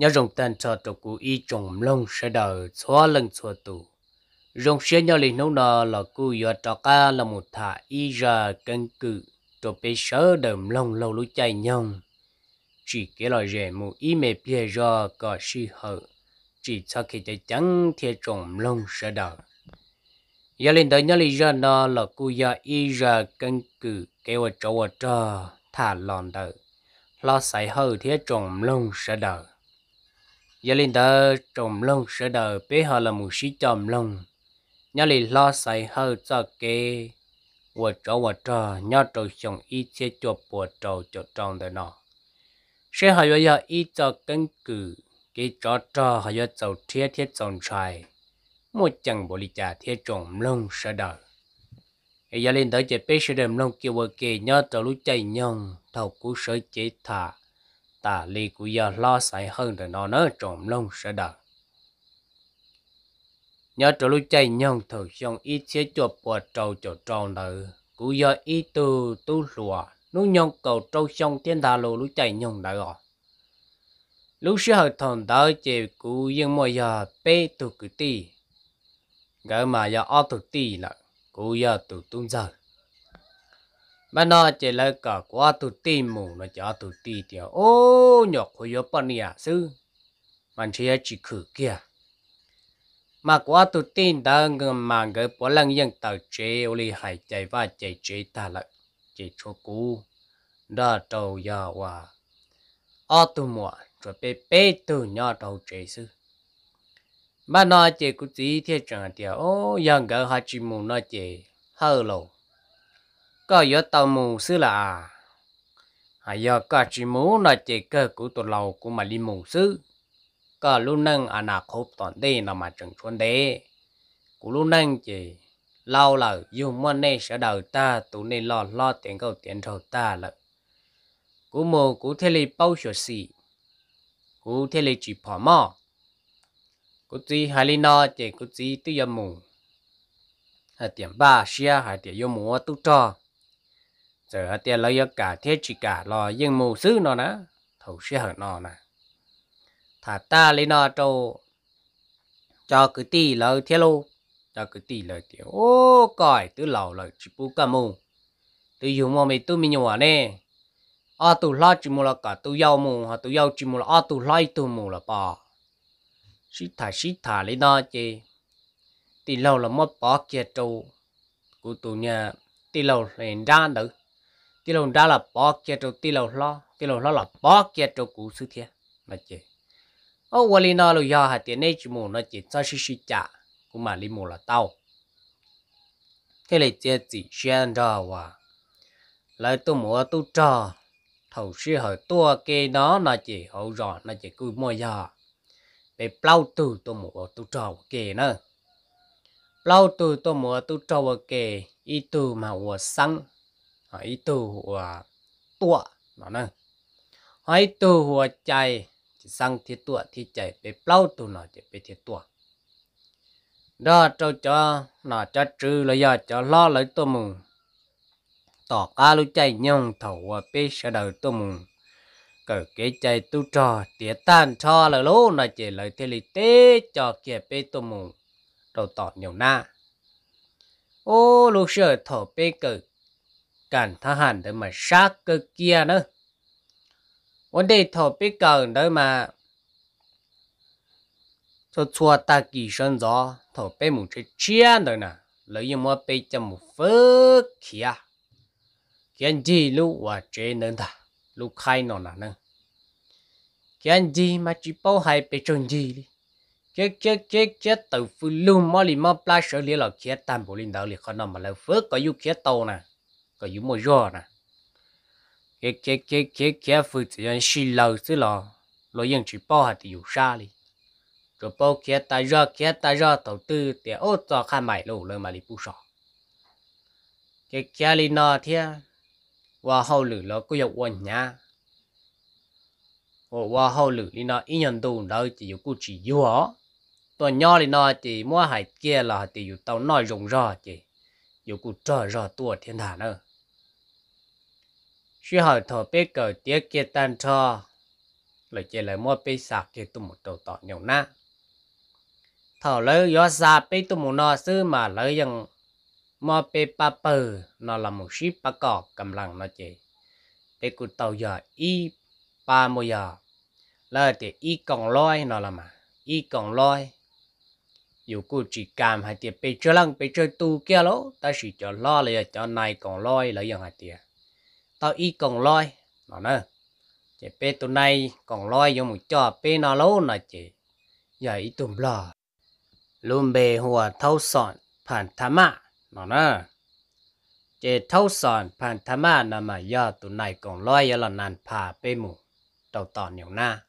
nhà rồng tên cho tổ cụ y trồng lông sẽ đỡ xóa lần xóa tù rồng xe nhau lì nấu nọ là cụ do trò ca là một thả y ra cân cự tổ bê sớ đầm lông lâu lũ chạy nhông chỉ kể loại rẻ mù y mẹ bia do có si hở chỉ sau khi chạy trắng thì trồng lông sẽ đỡ giờ lên tới nhớ lì ra nọ là cụ do y ra cân cự kêu ở chỗ ở trò thả lòn đỡ lo sải hở thì trồng lông sẽ đỡ giờ linh đã trồng lông sẽ đờ bé họ là một sĩ trồng lông nhớ lì lo xài hơi cho kê vừa trò vừa trò nhớ trò xong, y chế cho bùa trò cho trồng đời nọ sẽ họ giờ y cho cân cử cái trò trò họ giờ trầu thiết thiết tròn trai một chẳng bộ lì trà thiết trồng lông sẽ đờ giờ lên tới chế bé sẽ đầm lông kêu vừa kê nhớ trò lũ chạy nhông thầu cú sợi chế thả ta li của giờ lo sải hơn rồi nó nỡ trộm lông sẽ đợt nhớ trở lúc chạy nhông thử xong ít chế chuột bùa trâu chỗ tròn nữ cú giờ ít từ tu lùa nú nhông cầu trâu xong thiên thà lù lúc chạy nhông đã gọi lúc sẽ hợp thằng đó chỉ cú yên mọi giờ bê tụ cứ tì gỡ mà giờ o tụ tì là cú giờ tụ tung giờ mà nó chỉ là cả quá tụ tì mù nó cho tụ tì thì ô nhọc hồi yếu bọn nhà sư mà chỉ chỉ khử kia mà quá tụ tì đã ngừng mà người bỏ lăng dân tàu chế ô li hải chạy và chạy chế ta lại chạy cho cú đó đầu giờ hòa ô tụ mùa rồi bê bê từ nhỏ đầu chế sư mà nó chỉ có chỉ thiết chẳng thì ô dân gỡ hai chỉ mù nó chỉ hơi lâu có yếu tàu mù sư là à giờ à, có chỉ muốn là chỉ cơ của tổ lầu của mà đi mù sư có luôn nâng à nà khốp toàn đi là mà chẳng chuẩn đế của luôn nâng chỉ lâu là dùng món này sẽ đầu ta tụ nên lo lo tiền câu tiền thầu ta là của mù của thế lý bao sửa xì của thế lý chỉ phỏ mò của chỉ hai lý nó chỉ của chỉ tự do mù hai tiền ba xia hai tiền yêu mù tu cho giờ tiền lấy cả thế chỉ cả lo nhưng mù sư nó nè thầu sẽ hở nó nè thả ta lấy nó cho cho cứ tì lời thế lô cho cứ tì lời tiểu ô còi từ lâu lời chỉ bù cả mù từ dùng mà mày tứ mình nhỏ à nè à tụ lo chỉ mù là cả tụ giàu mù hoặc tụ giàu chỉ mù là à tụ lo tụ mù là bỏ xí thả xí thả lấy nó chứ tì lâu là mất bỏ kia trâu của tụ nhà tì lầu lên ra được tí lâu ra là bỏ kia trâu tí lâu lo tí lâu lo là bỏ kia trâu cũ sư thiệt mà chị ô vợ li nó lo do hạt tiền này chỉ mù nó chỉ cho xí xí chả cũng mà li mù là tao thế là chị chỉ xuyên ra và lại tôi mua tôi cho thầu sư hỏi tôi cái nó nó chỉ hậu rõ nó chỉ cứ mua giờ bị lâu từ tôi mua tôi cho cái nữa lâu từ tôi mua tôi cho cái ít từ mà vừa sáng หายตัวตัวนั่นหายตัวหัวใจสั้งที่ตัวที่ใจไปเปล่าตัวหน่อยจะไปที่ตัวดาเจ้าจอหน่อยจะจื้อแล้วยาจะล้อเลยตัวมึงต่อกาลุใจยงเถาไปเสดาตัวมึงเกิดเกใจตัวจอเตี้ยตันชอเลยลูกน่อเจเลยเทลิเตจอเกียไปตัวมึงเราต่อเหนียวหน้า โอ้ลูกเสือเถาไปเกิด cần thả hẳn để mà sát cơ kia nữa vấn đề thổ biết cần để mà cho chua ta kỳ sơn gió thổ bé một cái chiến rồi nè lấy như mua bé cho một phước kia kiên gì lúc và chế nên ta lúc khai nó nè nè kiên gì mà chỉ bao hai bé chân gì đi chết chết chết chết tự phu luôn mà lì mà plasher lì là kia tam bộ linh đạo lì khó nằm mà là phước có yêu kia tàu nè có dụ mua gió nè cái cái cái cái cái phụ chỉ ăn xì lâu chứ lò lò yên chỉ bảo hạt dụ xa đi rồi bảo cái ta ra cái ta ra đầu tư để ô cho khai mày lù lên mà đi bu sọ cái cái li nọ thế và hậu lử lò có dụ quần nhá và và hậu lử đi nọ ít nhân đồ đâu chỉ dụ cứ chỉ dụ họ tôi nhỏ đi nọ thì mua hạt kia là thì dụ tàu nói rộng rò chỉ dụ cứ trở rò tua thiên hạ nữa suy hỏi thổ bế cờ tiếc kia tan cho lời chơi lời mua bế sạc kia tụi đầu tỏ nhau na thảo lời gió xa bế tụi một nọ mà lời rằng mua bế ba bờ nó là một ship ba cầm lăng nó chơi bế cụ tàu giờ y ba mùa giờ lời thì y còn loi nó là mà y loi dù cô chỉ cảm hai tiệt bị chơi lăng bị chơi tu kia lỗ ta chỉ cho lo là cho này còn loi là dòng hai tao y còn loi nó nè chị bé tụi này còn loi vô một trò bé nó lâu nè chị giờ ít tụm lò luôn bề hùa thâu sọn phản thám mạ nó nè chị thâu sọn phản thám mạ nè mà giờ tụi này còn loi giờ là nàn phà bé mù đầu tỏ nhiều na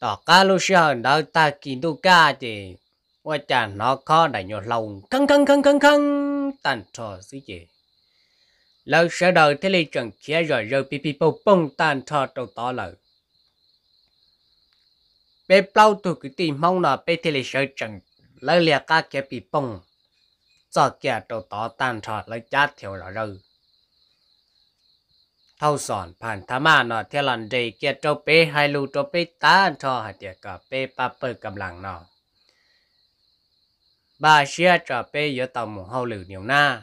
tỏ cá lúc xưa đâu ta kín tu ca chị qua chàng nó khó đại nhỏ lòng căng căng căng căng căng tàn trò gì chị lâu sau đầu thế lì chẳng kia rồi rồi bị bị bông bông tan thọ đầu tỏ lợ bé bao tụ cứ tìm mong nọ bé thế lì sợ chẳng lâu lìa ca kia bị bông cho kia đầu tỏ tan thọ lấy chát theo rồi rồi thâu sòn phản thà mà nó theo lần đi kia trâu bé hai lù trâu bé tan thọ hạt tiệt cả bé ba bơ cầm lặng nọ. bà xe trò bé yếu tàu mù hậu lử nhiều na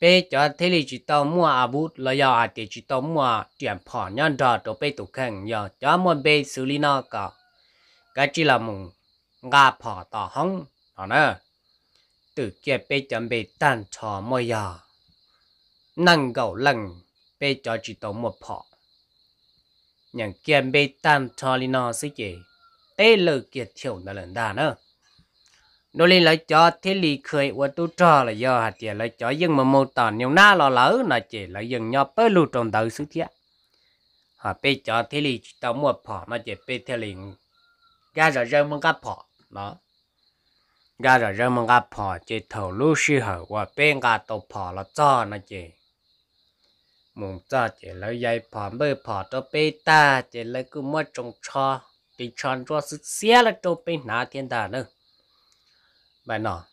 bây giờ thế li chỉ tao mua à bút là giờ à thì chỉ tao mua à chuyển à phỏ nhân trò đồ bé tụ khăn giờ cho mua bé xử lý nó cả cái chỉ là mùng ngà phỏ tỏ hông hả nè từ kia bé chuẩn bị tan trò mua giờ năng gầu lần bây giờ chỉ tao mua phỏ nhận kia bé tan trò lý nó sẽ gì tê lờ kia thiểu nó lần đà nữa nó lên lại cho thế lì khơi của tu trò là do hạt tiền lại cho nhưng mà mô tàn nhiều na lo lỡ là chỉ là dừng nhau bớt lù trong đầu sự thiệt họ bê cho thế lì tao mua phỏ nó chỉ bê thế lì ra rồi rơi mong cá phỏ đó ra rồi rơi mong cá phỏ chỉ thầu lù sư hở và bê cá tổ phỏ là cho nó chỉ mùng cho chỉ lấy dây phỏ bê phỏ cho bê ta chỉ lấy cứ mua trồng cho cái tròn cho sự xé là cho bê nã thiên đà nữa bài nọ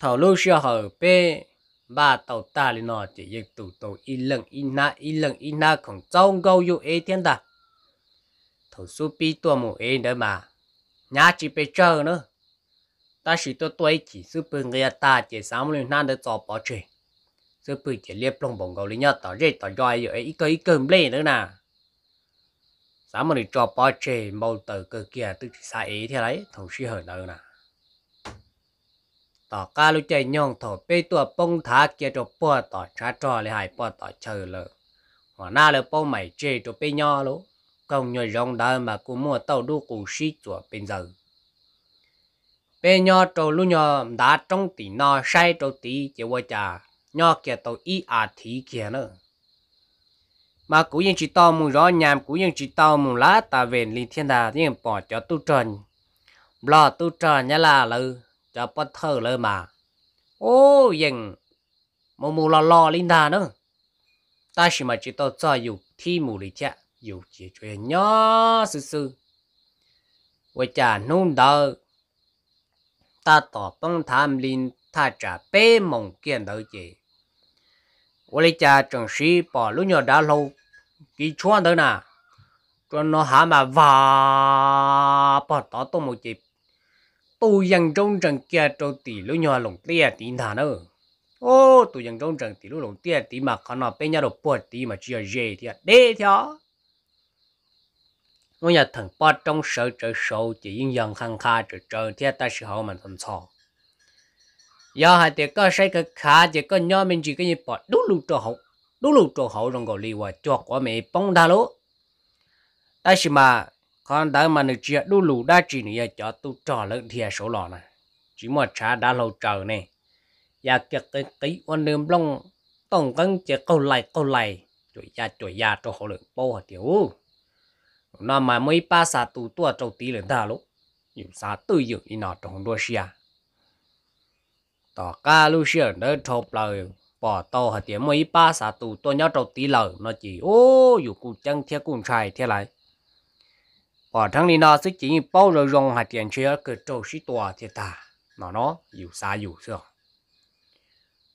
thầu lưu xưa hở bê ba tàu ta lên nọ chỉ dịch tụ tụ y lần y na y lần y na còn trông gâu yêu ế thiên ta thảo su pi tua mù ế nữa mà nhà chỉ bê chờ nữa ta chỉ tôi tuổi chỉ sư bưng người ta chỉ sáng lên nan để cho bỏ chơi sư bưng chỉ liệp lông bồng gâu lên nhau tỏ rễ tỏ roi yêu ế ít cơ ít cơm lên nữa nè sáng mà cho bỏ chơi mau tờ cơ kia tức sai ế thế đấy thảo sư hở nữa nè ต่อการรู้ใจย่องถอไปตัวปงทาเกียจปอต่อชาจอเลยหายปอต่อเชอเลยหัวหน้าเลยป้อใหม่เจจไปย่อลูกองย่อยรองดามากูมัวเต้าดูกูชี้จัวเป็นเจอไปย่อโจลุย่อดาจงตีนอใช้โจตีเจวจาย่อเกียตัวอีอาทีเกียเนอะมากูยัง chỉ tao mù rõ nhàm กูยัง chỉ tao mù lá ta về linh thiên đà nhưng bỏ cho tu trần lo tu trần nhá là lư จะปัดเธอเลยมาโอ้ยังมูมูลอลอลินดาเนอะตาชิมาจิตอจอยู่ที่มูลิจะอยู่เจียจวยยอซื่อๆว่าจะนุ่นเดอตาต่อป้องทำลินถ้าจะเป้มงเกียนเดอเจ我哩家正是把六鸟大楼给穿的呢，这那蛤蟆哇，把大都没接。tôi dân trong trần kia trâu tỷ lũ nhỏ lồng tia tí thà nữa ô tôi dân trong trần tỷ lũ lồng tia tí mà khó nó bên nhà đồ bột tí mà chưa dễ thì à đê theo ngôi nhà thằng ba trong sở trở sâu chỉ yên dân khăng kha trở trở thì ta sẽ hậu mình thầm sao giờ hai tiệc có say cái khá chỉ có nhỏ mình chỉ cái gì bỏ đúng lúc cho hậu đúng lúc cho hậu trong gọi li và cho quả mẹ bông đa lỗ ta sẽ mà con đã mà nó chia đu lù đa chỉ này cho tu trò lợn thìa số lọ nè chỉ một cha đã lâu chờ nè ya kia cái tí con nêm long tông cân chỉ câu lại câu lại chuỗi ya chuỗi ya cho họ lợn bao hả tiểu nó mà mới ba sa tu tua trâu tí lợn ta lúc nhiều sa tư dự in nọ trong đua xia tỏ ca lu xia đỡ chụp lời bỏ to hả tiểu mới ba sa tu tua nhau trâu tí lợn nó chỉ ô dù cụ chân theo cùng trai theo lại ปอทั้งนี้นะสิจีเป้าเราองหาเตียนเชื่อเกิดโจชิตัวเทตานาะเนอยู่ซาอยู่เสื่อ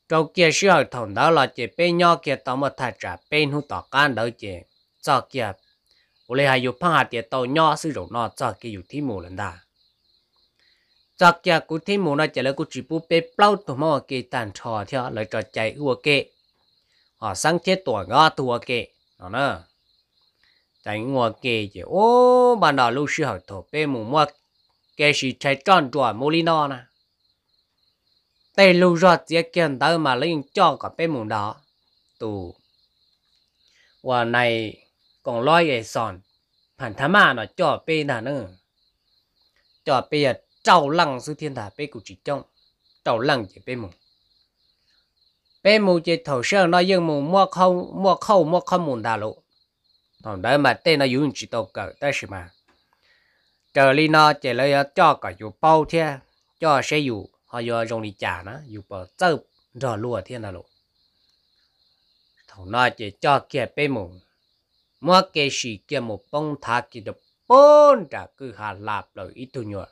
โจเกียเชื่อถงดาลเจะเป็นยอเกี่ยต่อมาถ้าจะเป็นหุ่นต่อการเดาจะจอเกียอุเลหายุพังหาเตียโตยอซื่อหลงนอจอเกียอยู่ที่หมู่ลันดา จอเกียกูที่หมู่นะเจแล้วกูจีปุ๊บเปเป้าตัวมอเกตันชอเท่าเลยจอใจอุ้วเกอ๋อสังเกตตัวงอตัวเกเนาะ đánh ngô kê chứ ô bà nọ lưu sư học thổ bê mù mọt kê sĩ chạy tròn trò mô lý nọ nè tê lưu rõ tía kiên tớ mà lấy cho cả bê mù đó tù và này còn lo về sòn phản thám mà nó cho bê nà nữa cho bê à trâu lăng sư thiên thả bê cụ chỉ trông trâu lăng chỉ bê mù bê mù chỉ thổ sơ nó dương mù mua khâu mua khâu mua khâu mù đà lộ còn đấy mà tên nó dùng chỉ tàu cờ tới gì mà trở lên nó chỉ lấy ờ, cho cả dù bao thế cho xe dù họ giờ dùng đi trả nó dù bỏ tớ giờ lùa thế nào luôn thằng nó chỉ cho kia bê mù mua cái gì kia một bông thà kia được bốn trả cứ hà lạp rồi ít thu nhựa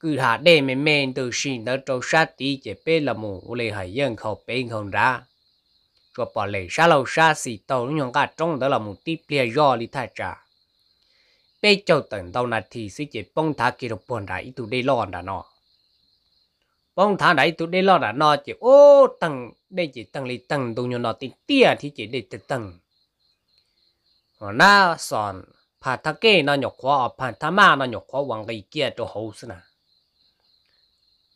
cứ hà đêm mình men từ xin tới trâu sát tí chỉ bê là mù lê hải dân khẩu bên không ra cho bỏ lệ xa lâu xa xì tàu nhung cả trong đó là một tí bia do lý thà trả bây giờ tận tàu là thì sẽ chỉ bông thả kia được bồn đại tụ đây lo đã nọ bông thả đại tụ đê lo đã nọ chỉ ô tầng đây chỉ tầng lý tầng tụ nhung nọ tí tia thì chỉ để tầng họ na sòn phá thắc kê nó nhọc khó phá thá ma nó nhọc khó vắng cái kia cho hậu xin à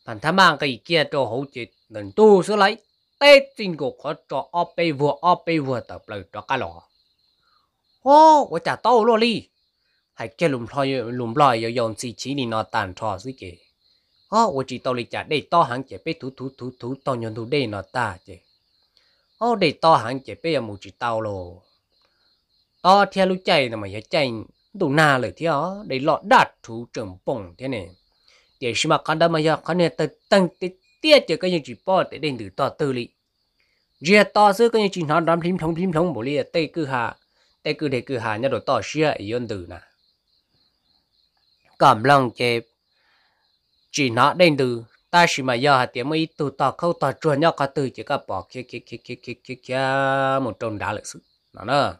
phá thá ma cái kia cho hậu chỉ lần tu sửa lấy tê trình của có cho ở bê vừa ở bê vừa tập lời cho cá lò ô của chả tao lô đi hãy kia lùm thôi lùm lòi giờ dồn xì chỉ đi nó tàn trò gì kì ô của chị tao đi chả để to hàng chế bê thú thú thú thú to nhân thú đây nó ta chứ ô để to hàng chế bê một chị tao lô to theo lúc chạy là mà giờ chạy đủ na lời thế đó để lọ đạt thú trưởng bông thế này để xem mà con đó mà giờ con này tới tăng tới tiết cho cái những chỉ bỏ để đến từ to tư lý giờ to xứ cái những chỉ nó đám phim thông phim thông bộ lý tây cư hà tây cư để cư hà nhà đồ to xưa ở yên từ nè cảm lòng chế chỉ nó đến từ ta chỉ mà giờ tiếng mới tụ tọ câu tọ chuẩn nhau cả từ chỉ có bỏ kia kia kia kia kia kia kia một trong đá lịch sử nó nè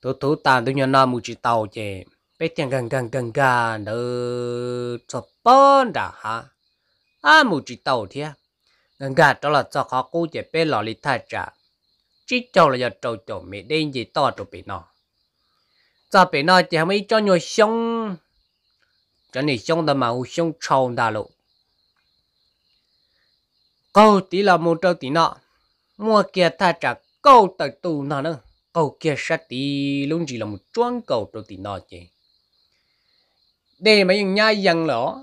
tôi thú tàn tôi nhớ nó một chỉ tàu chè bé tiếng gần gần gần gần nữa cho bón đã ha à mù chỉ tàu thế gần gần đó là cho khó cú chỉ bé lò lì thay trả chỉ cho là giờ trâu chỗ mẹ đen gì to chỗ bị nó cho bị nó chỉ mấy cho nhiều xong, cho nên xong đó mà u sống trâu đã lộ câu tí là một trâu tí nọ mua kia thay trả câu tật tù nó nữa câu kia sát tí luôn chỉ là một chuông cầu trâu tí nọ chứ để mà những nhà dân lỡ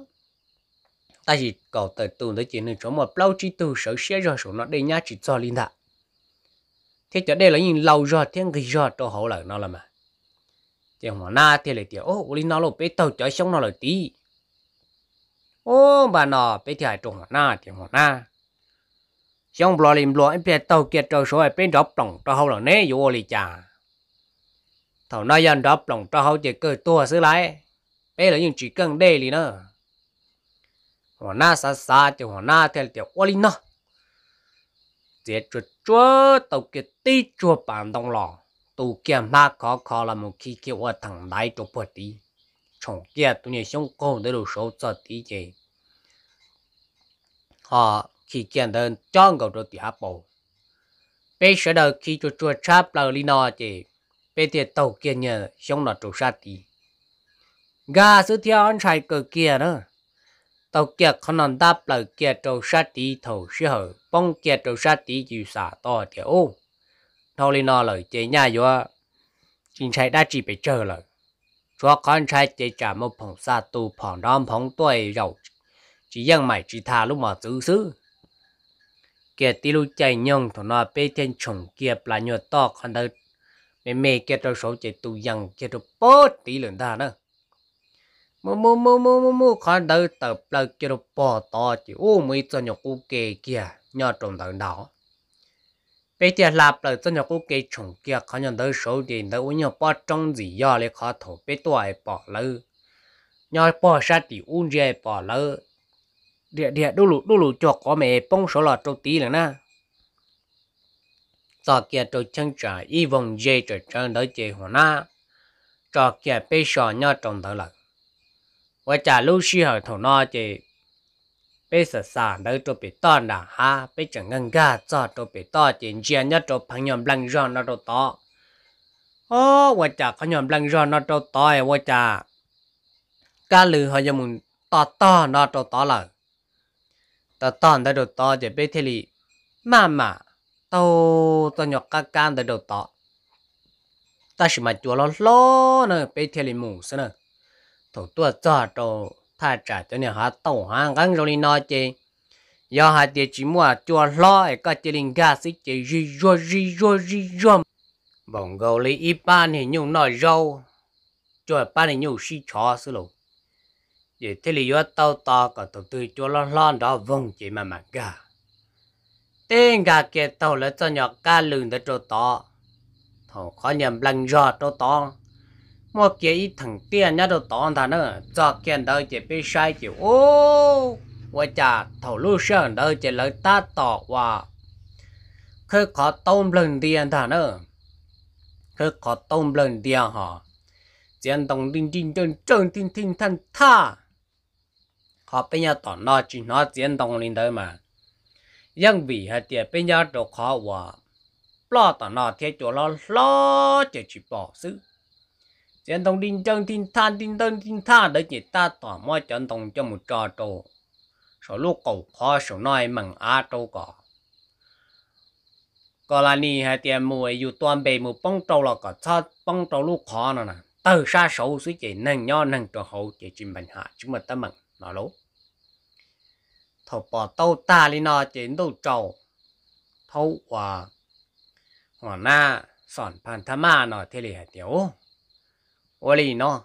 ta chỉ có tới tu tới chỉ nên chỗ một lâu chỉ từ sở xe rồi số nó đây nhà chỉ cho linh thạ thế cho đây là những lâu rồi tiếng gì rồi cho hậu lại nó là mà chỉ hòa na thì lại tiếng ô linh nó là bê tàu chở xong nó là tí ô bà nó bé thì ai hòa na thì hòa na xong bò lim bò em bê tàu kia trâu số em bê đọc trồng cho hậu là nế vô lì chả. thầu nói dân đọc trồng cho hậu chỉ cười tua xứ lại bé là những chuyện cần đề lý nữa họ na sa sa thì họ na theo tiểu quá lý nó chế chuột chúa tàu kia tí chúa bàn đông lò tù kia mà khó khó là một khi kia ở thằng đại chỗ bớt đi chồng kia tụi nhảy xuống con để đồ số cho tí chơi, họ khi kia đơn cho ngầu đồ tỉ hạ bộ bé sẽ đợi khi chúa chúa cháp lờ lý nó chế bé thì tàu kia nhờ xuống nó chỗ sát đi gà sư theo anh trai cờ kia nữa tàu kia con nón đáp lời kia trâu sát tí thổ sư hở bông kia trâu sát tí chịu xả to thì ô thâu lên nó lời chế nhà vô chính trai đã chỉ bị chờ lời cho con trai chế trả một phòng xa tù phòng đom phòng tuổi rầu chỉ dân mày chỉ thà lúc mà tự xứ kia tí lúc chạy nhông thằng nó bê thiên chồng kia là nhựa to con đợt mẹ mẹ kia trâu số chế tù dân kia trâu bớt tí lần ta nữa mô mô mô mô mô mô con đầu tập bờ kia đồ bò to chỉ ô mấy cho nhỏ cô kê kia nhỏ trồng đầu đó bây giờ là bờ cho nhỏ cô kê trồng kia khó nhỏ đầu số thì đầu nhỏ bò trông gì do lấy khó thổ bê tuổi bỏ lơ nhỏ bò sát thì uống dê bỏ lơ địa địa đu lụ đu lụ cho có mẹ bông số lọt trâu tí nữa na cho kia trâu chân trả y vòng dê trở chân đỡ chê hồ na cho kia bê sò nhỏ trồng đầu lợn ว่าจะลูกชีหอถนอจะไปสสารได้ตัวไปต้อนนะฮะไปจังงังกาจอดตัวไปต้อนจีนเจียนยัดตัวพังยอมลังรอนนตัวต่อโอ้ว่าจะขยอมลังรอนนตัวต่อว่าจะกาลือเขาจะมุนต่อต้อนนตัวต่อเลยต่อต้อนได้ตัวต่อจะไปเทลีมามาโตตัวหยกกากานได้ตัวต่อแต่สมัยจัวเราล้อเนอะไปเทลีหมูซะเนอะ thủ tua cho đồ thay trả cho nên họ tổng hàng gắn rồi nó chơi giờ hai tiệt chỉ mua chua lo ấy có chỉ linh ga xí chỉ rì rô rì rô rì rô bọn gấu lấy ít ba thì nhung nói râu chua ba thì nhung xí chó xí lụ vậy thế là do tàu to cả tổ tư chua lo lo đó vâng chỉ mà mà ga tên gà kia tàu là cho nhỏ ca lừng đã trâu to thằng khó nhầm lăng rò trâu to một cái ít thằng tiền nhá đồ tòn thằng nữa cho kiện đâu chỉ bị sai chịu ô vậy chả thầu lưu sơn đâu chỉ lấy ta tỏ và cứ có tôm lần tiền thằng nữa cứ có tôm lần tiền họ chiến đồng đinh đinh chân chân tinh tinh thân tha họ bây giờ tỏ nó chỉ nó chiến đồng lên đấy mà nhưng vì hạt tiền bây giờ đồ khó và lo tỏ nó thế chỗ lo lo chỉ chỉ bỏ sự chân tông tin chân tin than tin tân tin tha đấy chỉ ta tỏ mọi chân tông cho một trò trò số lúc cầu khó số nói mừng á trâu cỏ có là ni hai tiền mua dù toàn bề mua bông trâu là có cho bông trâu lúc khó nữa nè từ xa sâu suy chỉ nâng nho nâng trò hậu chỉ chìm bệnh hạ chúng mình ta mừng nó lố thầu bỏ tàu ta đi nó chỉ đâu trâu thâu hòa hòa na sòn pan tham ma nó thế lì hai tiểu ô lì nó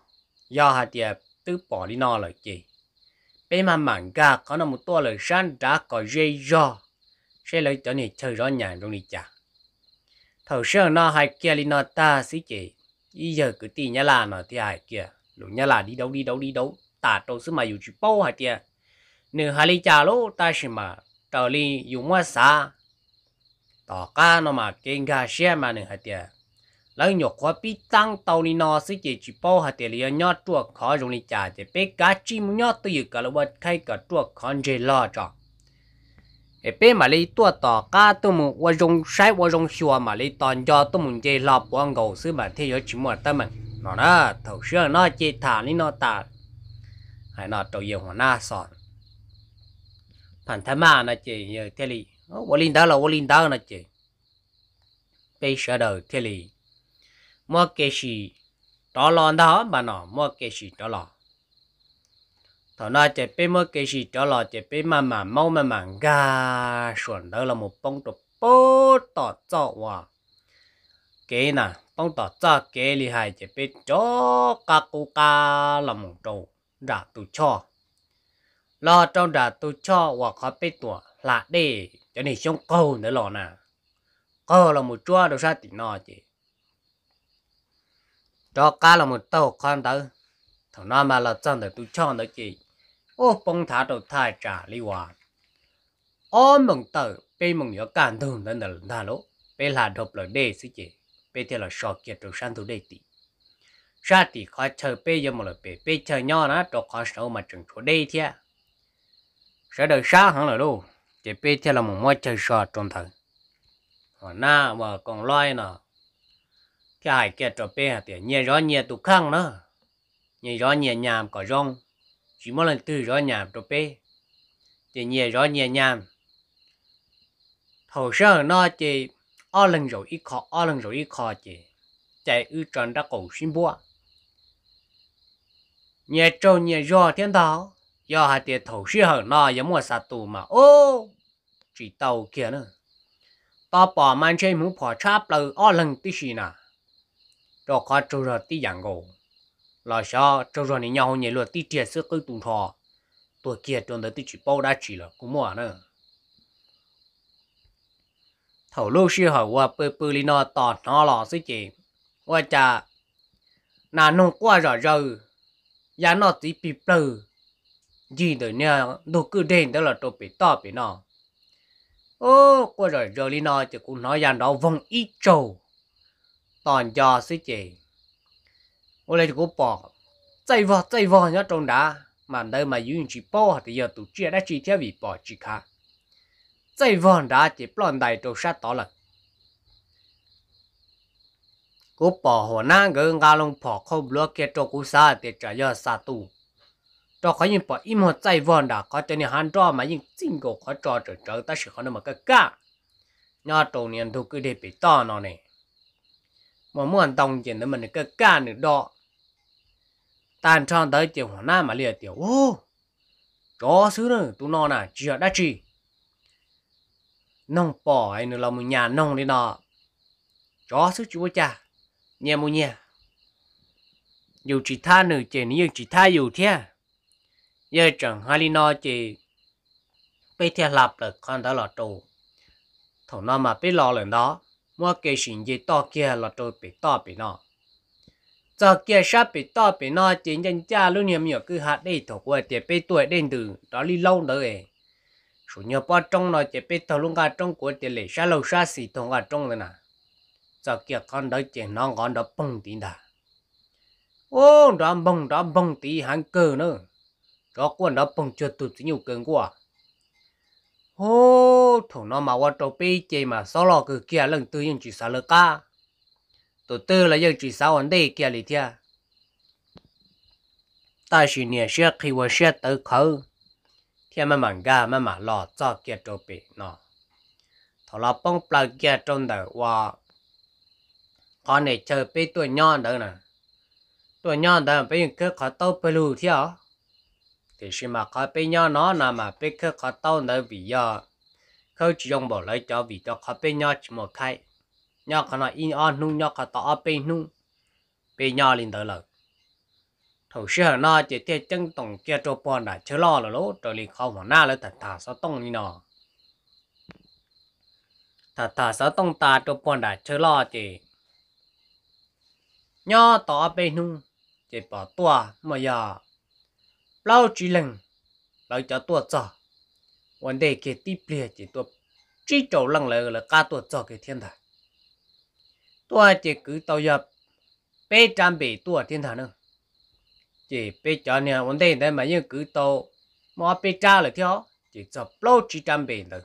do hạt tiệp tứ bỏ đi nó lời chị bé mà mảng gà có nó một tua lời san đã có dây do sẽ lấy cho này chơi rõ nhà trong đi chả thầu sơ nó hai kia đi nó ta xí chị bây giờ cứ tì nhá là nó thì hai kia lũ nhá là đi đâu đi đâu đi đâu ta đâu xứ mà dù chỉ bao hai tiệp nửa hai ly lô ta xí mà tàu ly dùng mua xa tỏ ca nó mà kinh gà xe mà nửa hai tiệp แล้วหยกว่าพี่ตั้งเตานี่นอสิเจจิปอหาเตลียยอดตัวขอตรงนี้จ่าจะเป็กกาจิมยอดตัวอยู่กับระวัดไข่กับตัวคอนเจลอจ่อเอเป้มาเลยตัวต่อก้าตัวมึงว่าจงใช้ว่าจงชัวมาเลยตอนยอตัวมึงเจลอบวังเกาซื้อมาเทียจิมวัดตั้งมึงนอนะเถ่าเชื่อนอเจฐานนี่นอตาให้นอตัวเยี่ยหัวหน้าสอนผ่านธรรมานะเจเยเทลีวอลินดาวเราวอลินดาวนะเจไปเชื่อเดอเทลี mua cái gì đó là đó mà nó mua cái gì đó là, thọ nó chỉ biết mua cái gì đó là chỉ biết mà mà mau mà mà ga xuẩn đó là một bông trục bố tỏ cho hòa cái nè bông tỏ cho cái li hay chỉ biết cho ca cu ca là một trâu đã tụ cho lo trong đã tụ cho hòa khó biết tủa là đi cho nên xuống câu nữa lò nè câu là một chua đâu ra thì nó chứ cho cá là một tàu con tới thằng nó mà là chân để tôi chọn nó chị ô bông thả đầu thai trả li hòa ô mừng tử bê mừng nhớ cản thường nên là thà lỗ bê là độc là đê sư chị bê thì là sọ kiệt rồi sang thủ đê tỷ ra tỷ khó chờ bê giờ một là bê bê chờ nhau nó cho khó sâu mà chừng chỗ đê thế sẽ được xa hẳn là đâu chỉ bê thì là một mối chơi sọ trong thần, họ na mà còn loay nào cái hải kia trò bé tiền nhẹ rõ nhẹ tụ khăng nó nhẹ rõ nhẹ nhàm có rong chỉ mỗi lần từ rõ nhàm trò bé thì nhẹ rõ nhẹ nhàm thầu sơ nó chỉ o lần rồi ít khó o lần rồi ít khó chỉ chạy ư tròn đã cổ xin bua nhẹ trâu nhẹ rõ thiên thảo do hai tiền thầu sơ hở nó giống một sạt tù mà ô chỉ tàu kia nữa tao bỏ mang chơi muốn bỏ cháp lời o lần tí gì nào cho có trâu rồi tí dạng gầu là sao trâu rồi này nhau nhảy luôn tí tiền sức cứ tụng thọ tuổi kia trong tới tí chỉ bao đã chỉ là cũng mua à nữa thầu lô sư hỏi qua bơ bơ li nó tọt nó lò sư chị qua cha nà nông qua rồi rồi giá nó tí bị bơ gì đời nè đồ cứ đen đó là đồ bị to bị nó ô qua rồi rồi li nó thì cũng nói rằng đó vòng ít trầu toàn do sư chị ô lấy của bỏ chạy vào chạy vào nhớ trong đá mà đây mà dùng chỉ bỏ thì giờ tụi chia đã chỉ theo vị bỏ chỉ khác, chạy vào đá chỉ plon đại trâu sát tỏ lần cú bỏ hồ na ngơ ga lông bỏ không lúa kia cho cú sa để trả giờ sa tu cho có những bỏ im hồ chạy vào đá có cho nên hắn cho mà những chính cổ có cho trở trở ta sẽ không được mà cái cả nhà trong niên thu cứ để bị to nó này mà muốn tông tiền thì mình cái ca nữa đó tan trong tới chiều hôm nay mà liệt tiểu ô chó xứ nữa tụi nó nè chưa đã chi nông bỏ ấy nữa là một nhà nông đi nọ chó xứ chúa cha nhà mua nhà dù chỉ tha nữa chỉ như chỉ tha dù thế giờ chẳng hai đi nọ chỉ bây theo lập được con đó là trụ, thằng nó mà biết lo lần đó mua cái xin gì to kia là tôi bị to bị nó giờ kia sắp bị to bị nó chỉ nhân cha luôn niệm nhiều cứ hạt đi thổ qua để bị tuổi đến từ đó đi lâu nữa ấy số nhiều bao trong nó chỉ bị thổ luôn cả trong của chỉ lệ sa lâu sa xì thùng cả trong rồi nè giờ kia con đó chỉ nó con đó bông tí đã ô đó bông đó bông tí hàng cờ nữa đó quân đó bông chưa tụt nhiều cơn quá hô thủ nó mà qua trâu bây giờ mà xó lò cứ kia lần tư yên chỉ xả lơ ca tổ tư là yên chỉ xả ổn đây kia lì thia ta chỉ nhẹ xe khi qua xe tới khâu thia mà mảng ga mà mà lò cho kia trâu bị nó thọ là bông bà kia trong đời qua con này chơi bê tuổi nhỏ đó nè tuổi nhỏ đó bây giờ cứ khó tao bê lù thia thì khi mà có bé nhau nó là mà bé cứ có tao nữa vì do khâu chỉ dùng bỏ lấy cho vì cho có bé nhau chỉ một cái nhau có nó in on nung nhau có tao bé nung bé nhau lên được rồi thầu sư nó chỉ theo chân tổng kia cho bọn đã chớ lo là lỗ rồi liền không mà na là thật thà sao tông như nó thật thà sao tông ta cho bọn đã chớ lo chỉ nhỏ tao bé nung chỉ bỏ tua mà giờ lao chỉ lần lại cho tua cho vấn đề cái tiếp bia chỉ tua chỉ cho lăng lại là cả tua cho cái thiên thần tua chỉ cứ tàu nhập bê trang bị tua thiên thần nữa chỉ bê cho nè vấn đề này mà những cứ tàu mà bê trang là theo chỉ cho lao chỉ trang bị nữa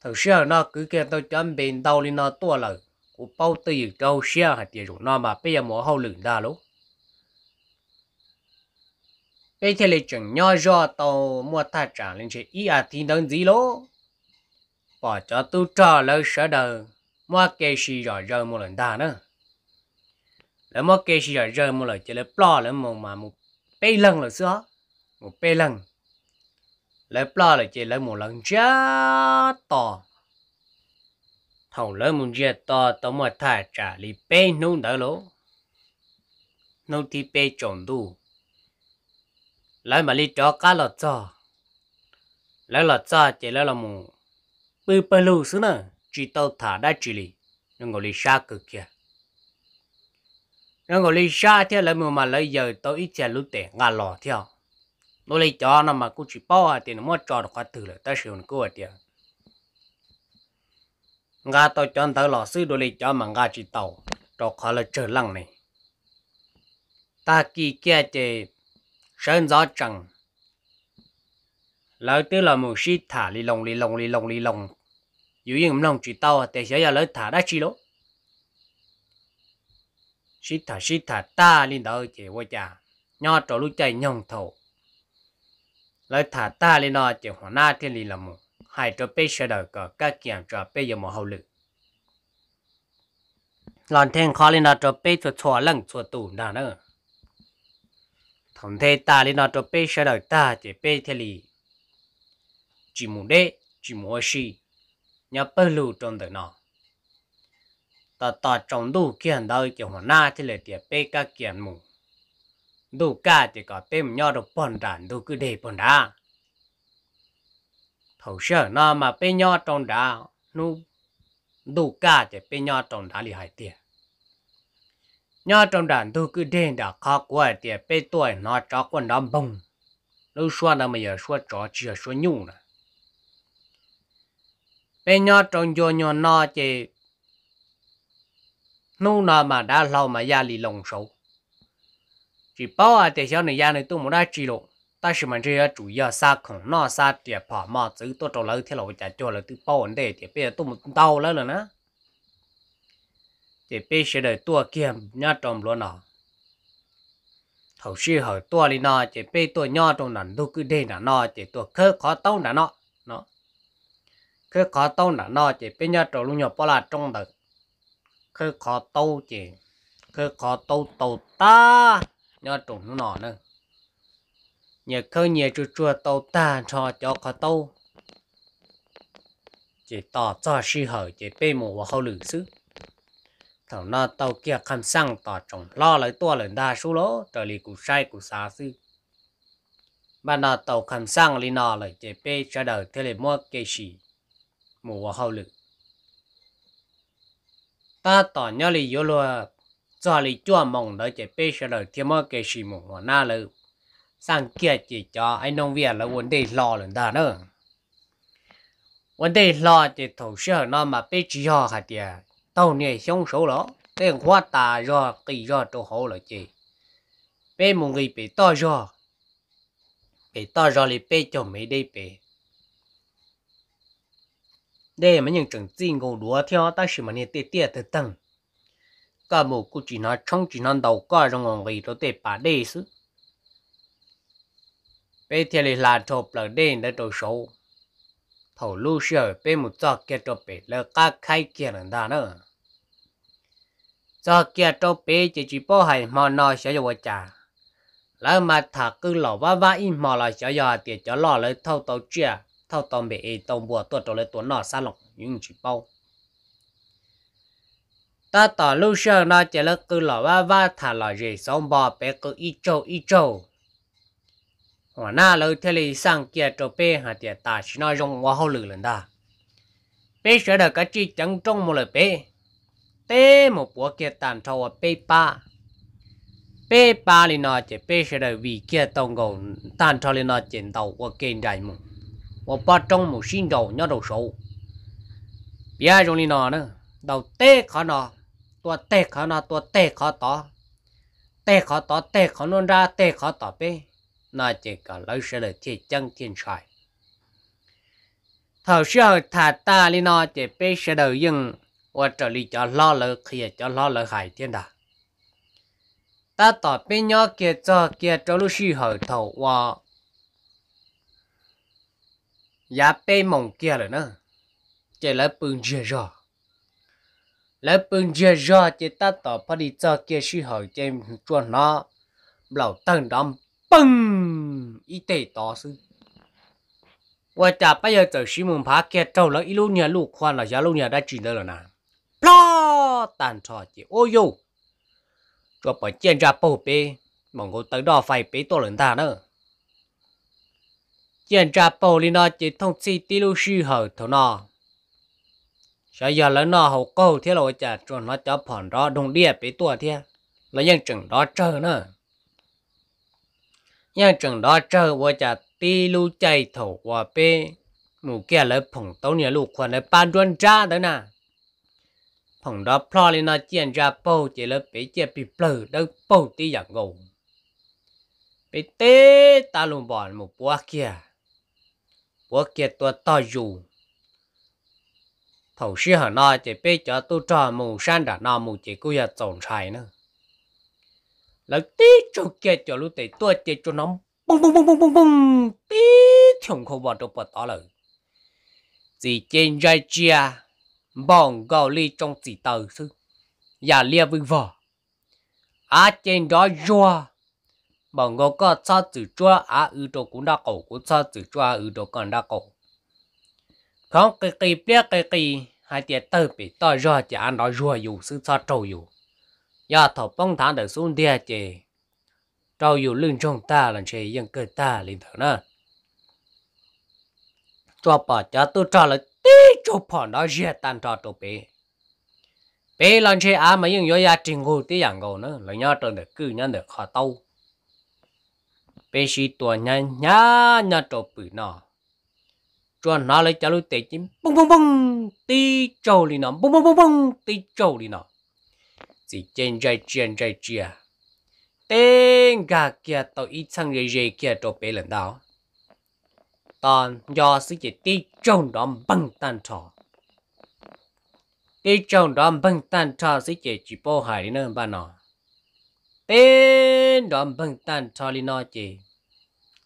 thằng xưa nó cứ cái tao trang bị đầu lên nó tua lại của bao tiêu trâu xưa hạt tiền nó mà bây giờ mua hậu lửng ra luôn bây giờ lại chuẩn nho do tàu mua ta trả lên chế ý à thì đơn gì lỗ bỏ cho tu trò lâu sợ đời mua cái gì rồi rơi một lần ta nữa lỡ mua cái gì rồi rơi một lần chỉ lỡ plo lỡ một mà một bê lần là xưa một bê lần lỡ plo lỡ chế lỡ một lần chá to thầu lỡ một chế to tàu mua ta trả lì bê nung đỡ lỗ nung thì bê trộn đủ lại mà đi cho cá lọt cho lấy lọt cho chỉ lấy là mù bự bơ lù xứ nè chỉ tàu thả đã chỉ lì nhưng ngồi đi xa cực kìa nhưng ngồi đi xa theo lấy mù mà lấy giờ tao ít chè lú để ngả lò theo nó lấy cho nó mà cũng chỉ bao à thì nó mới cho được khoa thử là ta sử dụng cô à tiền ngà tao cho tao lò xứ đồ cho mà ngà chỉ tàu cho khó là trở lăng này ta kỳ kia chơi sơn gió trần lỡ tư là một sĩ thả lì lồng lì lồng lì lồng lì lồng dù yên lòng chỉ tao để sẽ giờ lỡ thả đã chi lỗ sĩ thả sĩ thả ta lên đó chỉ qua cha nho trò lúc chạy nhông thầu lỡ thả ta lên nó chỉ hoàn na thiên lì là một hai trò bê sẽ đợi cờ các kiểm trò bê giờ một hậu lực lòn thiên khó lên nó trò bê cho chùa lăng chùa tủ nào nữa thông thế ta lên nó cho bé sợ đời ta thì bé thế li chỉ muốn đế chỉ muốn xí nhà bơ lù trong đời nó ta ta trong đủ kiện đâu chỉ hoàn na thì lại tiệp bé các kiện mù đủ cả thì có bé nhỏ được bòn đàn đủ cứ để bòn đá thầu sợ nó mà bé nhỏ trong đá nu đủ cả thì bé nhỏ trong đá li hại tiệp nhớ trong đàn tôi cứ đen đã khó quá thì bê tuổi nó cho con nó bông lúc xua nó mới giờ xua chó chỉ là xua nhung nè bê nhớ trong vô nhớ nó chỉ nu nó mà đã lâu mà gia lì lồng sầu chỉ bảo à thì sau này gia này tôi muốn đã chỉ lộ ta chỉ mình chỉ chủ yếu xa khổng nó xa thì bỏ mà giữ tôi trâu lâu thì lâu chả cho là tôi bảo vấn đề thì bây giờ tôi muốn đau lên rồi nè thì bây giờ đời tua kia nhá trồng luôn nào thầu sư hỏi tua đi nọ chỉ bây tua nhá trong nản đâu cứ đây nản nọ chỉ tua khơ khó tâu nản nọ nọ khơ khó tâu nản nọ chỉ bây nhá trồng luôn nhỏ bao là trong đời khơ khó tâu chỉ khơ khó tâu tâu ta nhá luôn nọ nữa nhờ khơ nhờ chua chua tâu ta cho cho khó tâu chỉ tỏ cho sư hỏi chỉ bây mù và hậu lử sức thằng nó tàu kia khăn sang tỏ trồng lo lấy tua lên đa số lỗ trở lì cụ sai cụ xá sư mà nó tàu khăn sang lì nó lấy chế bê cho đời thế lì mua kê xì mùa hậu lực ta tỏ nhớ lì yếu lùa cho lì chua mong đỡ chế bê cho đời thế mua kê xì mùa na lự sang kia chỉ cho anh nông viên là vấn đề lo lên đa nữa vấn đề lo thì thổ sơ nó mà bê chỉ họ hạt tiền tàu này xong số đó tên khoa tà ra kỳ ra chỗ hậu là chị bé một người bị to ra bị to ra thì bé cho mấy đây bé đây mà những trường tin ngồi đùa theo ta chỉ mà nên tiết tiết từ tầng cả một cụ chỉ nói trong chỉ nói đầu cả trong ngọn người đó để bà đây chứ bé thì là thộp là đây là đồ số, thầu lưu sửa bé một giọt kia cho bé là các khai kia là đàn nữa do kia trâu bé chỉ chỉ bó hay mò nò sẽ dầu trà lỡ mà thà cứ lò vá vá im mò là sẽ dò thì cho lò lấy thâu tàu chia thâu tàu bể tàu bùa tuột trâu lấy tuột nọ xa lỏng nhưng chỉ bao ta tỏ lưu sơ nó chỉ là cứ lò vá vá thả lò gì xong bò bé cứ ít trâu ít bé bé một bữa kia tàn trâu bé ba bé ba thì nó chỉ bé sẽ là vì kia tông cầu tàn trâu thì nó chỉ đầu qua kia dài mà và ba trong một xin đầu nhớ đầu số bia trong thì nó nữa đầu tê khó nó tua tê khó nó tua tê khó to tê khó to tê khó nó ra tê khó to bé nó chỉ có lấy sẽ là chỉ chân thiên sài thầu sư thả ta thì nó chỉ bé sẽ đầu dừng và trở ta tỏ bên nhau kia cho kia cho lúc sư hở thầu và giá bê mộng kia rồi nữa chỉ là bưng dừa rõ là bưng dừa rõ chỉ ta tỏ phải đi cho kia sư hở chỉ cho nó lão tân đom bưng y tế tỏ sư và chả bây giờ tới sư mùng phá kia trâu là ít lúc nhà lúc khoan là giá lúc nhà đã chuyển tới rồi nè ตันทอจีโอโยก็ไปเจียนจาปูเปมองกูตัดอไฟปตัวหลังตาเนอเจียนจาปูลีนอจีท่องซีติลูชีเหอทนอชายาแล้วนอหกเก้าเที่ยวจะจวนวาจับผ่อนรอดงเดียไปตัวเทียแล้วยังจึงรอเจอเนะยังจึงรอเจอว่าจะตีลูใจถูกว่าเปหมูแก่แลยผงเต้าเนี่ยลูกคนเลยป้าด้วนจ้าเด้อนะ phòng đó plo lên nó chèn ra bầu chỉ là bị chè bị bờ đâu bầu tí dạng ngủ bị tê ta luôn bỏ một búa kia búa kia tua to dù thầu sư hở nó chỉ bị cho tu trò mù san đã nó mù chỉ cứ giờ trồng trái nữa là tí cho kia cho lúc tê tua chỉ cho nó bùng bùng bùng bùng bùng bùng tí thùng không bỏ đâu bỏ to lời gì trên ra chia bọn gò li trong chỉ tờ sư và dạ lia vương vỏ á trên đó rùa bọn gò có sa chữ chua á ư đồ cũng đã cổ cũng sa chữ chua ư đồ còn đã cổ không cái kỳ biết cái kỳ hai tiệt tơ bị to rùa chỉ ăn đó rùa dù sư sa trâu dù do dạ thọ bông thán được xuống địa chỉ trâu dù lưng trong ta là chế dân cơ ta lên thở nữa cho bà cha tôi cho là tí chỗ phò nó dễ tàn trò chỗ bé bé lần chơi á mà những gia trình ngô tí dạng ngô nữa là nhau trần được cứ nhau được khó tâu bé sĩ tua nhá nhá nhá chỗ bự nọ, cho nó lấy cho lúc tệ chim bung bung bung tí trâu đi nọ bung bung bung bung tí trâu đi nọ, chỉ trên chạy trên dây chia tên gà kia tàu ít sang dây dây kia chỗ bé lần đó tàn do sự chỉ tí trông đó bằng tàn trò tí trông đó bằng tàn trò sự chỉ chỉ bố hải đi nơi bà nó tên đó bằng tàn trò đi nó chỉ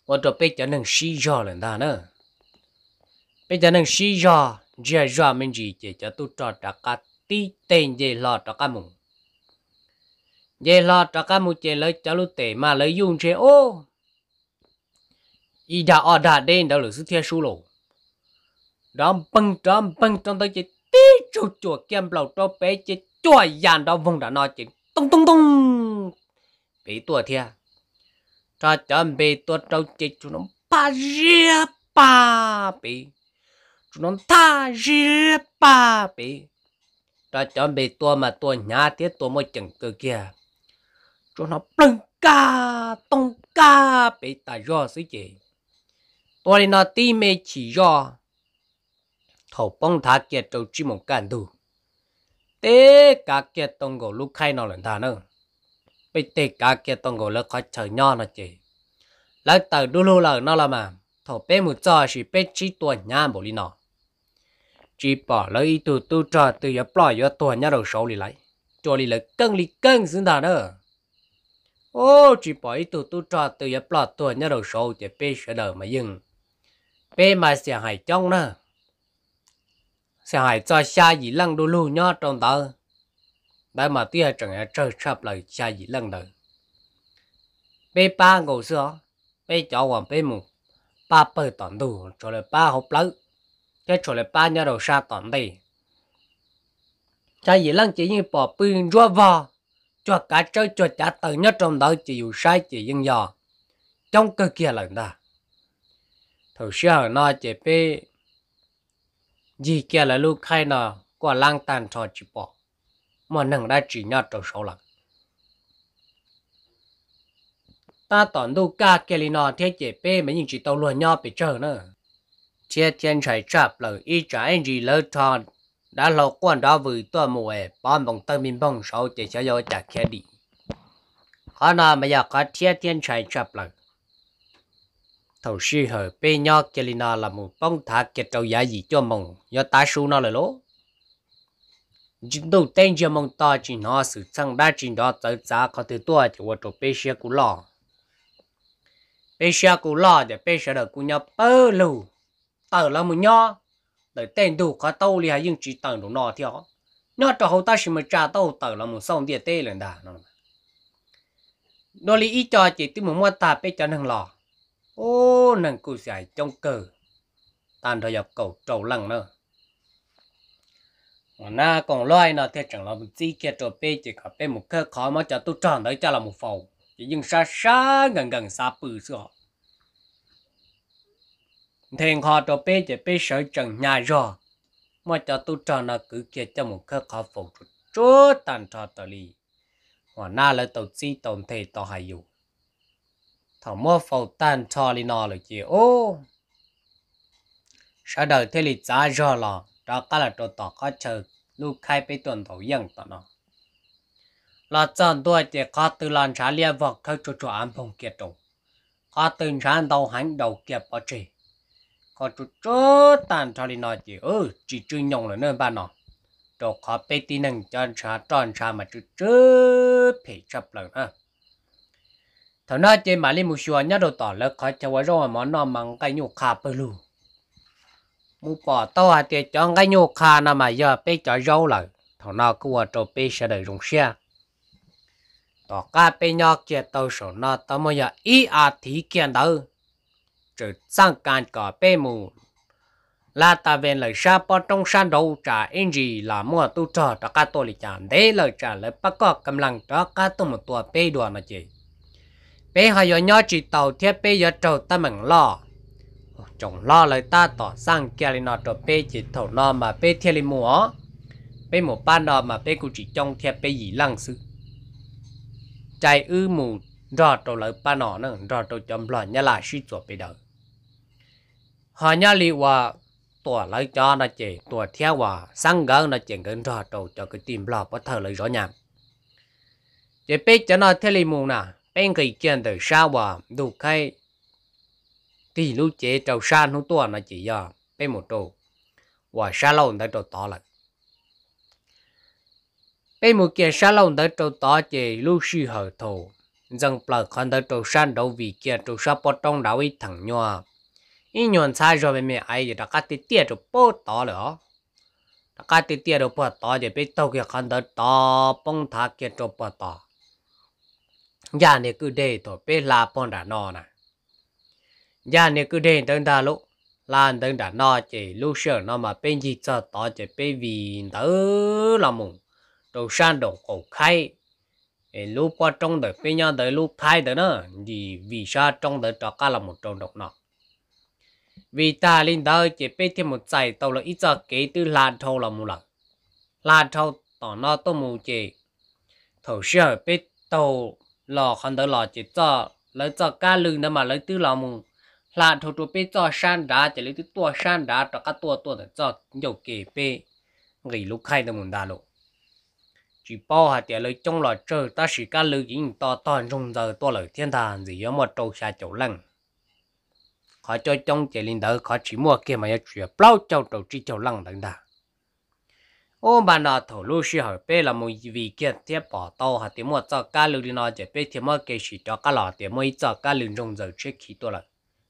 và đồ bây giờ nâng xí giò lên ta nữa bây giờ nâng xí giò giờ giò mình chỉ chỉ cho tu trò đã cả tí tên gì lo cho cả mùng vậy lo cho cả mùng chỉ lấy cho lúc tệ mà lấy dùng chỉ ô ý ở đã đến đâu lửa sư thiên su lộ đom bưng đom bưng trong tới chỉ tí chua chua kem lầu cho bé chỉ chua dàn đó vùng đã nói chỉ tung tung tung bị tua thia cho chấm bị tua trâu chỉ chúng nó ba ria ba bị chúng nó tha ria ba bị cho chấm bị tua mà tua nhà tiết tua mới chừng từ kia chúng nó bưng ca tung ca bị ta do xí gì 我哩那弟妹起呀，头帮他给周志猛干度，得家给东个路开那人他呢，被得家给东个了快 chờ nhau nó chứ, lại tờ đu lù lờ nó là mà, thầu bê một giờ chỉ bê chỉ tuổi nhà bộ li nó, chỉ bỏ lấy từ từ chờ từ giờ bỏ giờ tuổi nhà đầu số li lại, cho li lại cân li cân xứng ta nữa. Ô, chỉ bỏ ý tụ tụ trò từ giờ bỏ tuổi nhà đầu số thì bé sẽ đỡ mà dừng bây mà sẽ hại trong nữa sẽ hại cho xa gì lăng đu lưu nhó trong tờ đấy mà tia chẳng hạn trời sập lại xa gì lăng đời Bây ba ngủ xưa bây cháu hoàng bây mù ba bơi toàn đủ cho là ba hộp lấu cái cho là ba nhà đầu xa toàn đây xa gì lăng chỉ như bỏ pin rúa vào cho cả chơi cho trả tờ nhất trong đó chỉ dù sai chỉ dân dò trong cơ kia lần đó thầu xưa nó chế bê gì kia là lúc khai nó qua lang tàn trò chỉ bỏ mà nâng đã chỉ nhát trò sâu lắm ta tổn đu ca kia li nó thế chế bê mấy những chỉ tàu luôn nhau bị chờ nữa chế thiên trái chạp lời y trả anh gì lỡ tròn đã lọc quan đó vừa tua mùa bom bóng tân minh bóng sâu chỉ cho vô chặt kia đi khả năng bây giờ có chia thiên trái chạp lời thầu sư hở bê nho kia lina là một bông thả kia trâu giá gì cho mông, do ta su nó lời lỗ chúng đầu tên cho mông ta chỉ nó sự sang đa chỉ đó tới giá có thứ tua thì vô trộn bê xe cũ lò bê xe cũ lò để bê xe đỡ cũ nhau bơ lù tờ là một nho để tên đủ có tàu liền nhưng chỉ tầng đủ nọ thì họ nho cho hậu ta chỉ mới trả tàu tờ là một sông địa tê lần đà nó nó lý cho chỉ tìm một mua ta bê chân năng lò ô nâng cụ giải trong cờ tàn thời dọc cầu trầu lăng nữa na còn loài nó thế chẳng là một chi kia trò bê chỉ có bê một cái khó mà cho tôi tròn đấy cho là một phẩu chỉ nhưng xa xa gần gần xa bự xưa thèn khó trò bê chỉ bê sợ chẳng nhà rồi mà cho tôi tròn là cứ kia cho một cái khó phẩu chút tàn trò tới lì hoặc na là tổ chi tồn thể tàu hải dụng thằng mua phầu tan cho lì nọ lời chị ô sau đời thế lì giá rò lò đó cả là đồ tỏ có chờ lúc khai bị tuần thấu yên tỏ nó là chọn đua chỉ có từ lần trả lia vật khơi cho cho anh phong kiệt đủ có từ sáng đầu hành đầu kiệt bỏ trì có chút chút tan cho lì nọ chị ừ chỉ chưa nhông là nơi bạn nó đồ khó bị tí nâng cho trả tròn trả mà chút chút phải chấp lần ha thằng nó chơi mà li một số nhát đầu tỏ lỡ khỏi cho vợ mà món nó mang cái nhục khà bự lù mu bỏ tao à thì cho cái nhục khà nào mà giờ bé cho râu lại thằng nó cứ vợ cho bé sẽ đợi rong xe tỏ cá bé nhóc kia tao số nó tao mới giờ ý à thì kiện đâu trừ sang can cả bé mù là ta về lời xa bỏ trong san đầu trả anh gì là mua tu trò cho cá tôi lịch chạm để lời trả lời bắt có cầm lăng cho cá tôi một tua bê đùa mà chị bé họ yo nhớ chỉ tàu thiết bé yo trâu ta mừng lo chồng lo lời ta tỏ sang kia lên nó trâu bé chỉ thầu nó mà bé thiết lên mùa bé một ban đó mà bé cũng chỉ trong thiết bé gì lăng sư trái ư mù rò trâu lời ba nọ nữa rò trâu chấm lo nhà là suy chuột bé đời họ nhá li hòa tỏ lời cho nó chỉ tỏ thiết hòa sang gần nó chỉ gần rò trâu cho cái tim lo bắt thở lời rõ nhàng chỉ bé cho nó thiết lên mù nào bên cái chuyện từ sao bà đủ khai thì lúc chế trâu san hú tua nó chỉ giờ bên một trâu và sa lâu đã trâu to lại bên một kia sa lâu đã trâu to chế lúc sư hở thổ dân bờ con đã trâu san đầu vì kia trâu sa bọt trong đảo ít thằng nhau. ít nhọn sai rồi bên mẹ ai đã cắt tiệt tít rồi bớt to rồi đã tiệt tít tít rồi bớt to thì bây tàu kia con đã to bông thà kia trâu bớt to nhà này cứ để tổ bê la bọn đã nọ nà, nhà này cứ để đơn đà lúc là đơn đà nọ chỉ lúc sợ nó mà bên gì cho tỏ chỉ bê vì đỡ là mùng đồ san đồ cổ khai lúc qua trong đời bên nhau tới lúc thay đời nữa thì vì sao trong đời cho cả là một trâu độc nọ vì ta lên đời chỉ biết thêm một giải tàu là ít giờ kế từ lan thâu là một lần lan thâu tỏ nó tôi mù chỉ thầu sơ biết tàu lò khăn đỡ lò chỉ cho lấy cho cá lưng đó mà lấy tư lò mùng, là thủ trụ bê cho san đá chỉ lấy tư tua san đá cho cá tua tua để cho nhiều kề bê nghỉ lúc khai được mùng đá lộ chỉ bao hạt tiền lấy trong lò chơi ta chỉ cá lưng dính to to rung giờ to lời thiên thần, gì đó mà trâu xa chỗ lăng khó cho trong chỉ linh đỡ khó chỉ mua kia mà ya chuyện bao châu trâu chỉ châu lăng đằng đà ô bà nọ thổ lưu sĩ hỏi bé là một vị kia tiếp bỏ tao. hả tiếng một cho cá lưu đi nọ chỉ bé thêm một cái gì cho cá lọ tiếng mới cho cá lưu rong giờ chết khí tôi là